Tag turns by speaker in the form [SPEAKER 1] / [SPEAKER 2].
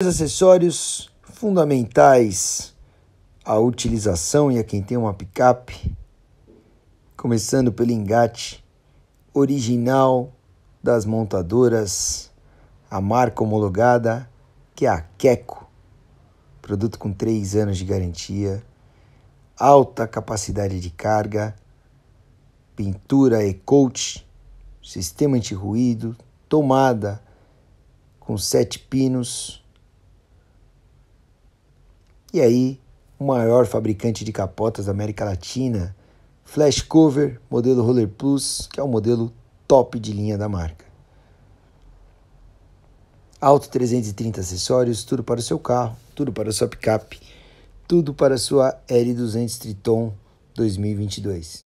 [SPEAKER 1] Os acessórios fundamentais à utilização e a quem tem uma picape, começando pelo engate original das montadoras, a marca homologada que é a Queco, produto com 3 anos de garantia, alta capacidade de carga, pintura e coach, sistema anti-ruído, tomada com sete pinos e aí, o maior fabricante de capotas da América Latina, Flash Cover, modelo Roller Plus, que é o modelo top de linha da marca. Alto 330 acessórios, tudo para o seu carro, tudo para a sua picape, tudo para a sua L200 Triton
[SPEAKER 2] 2022.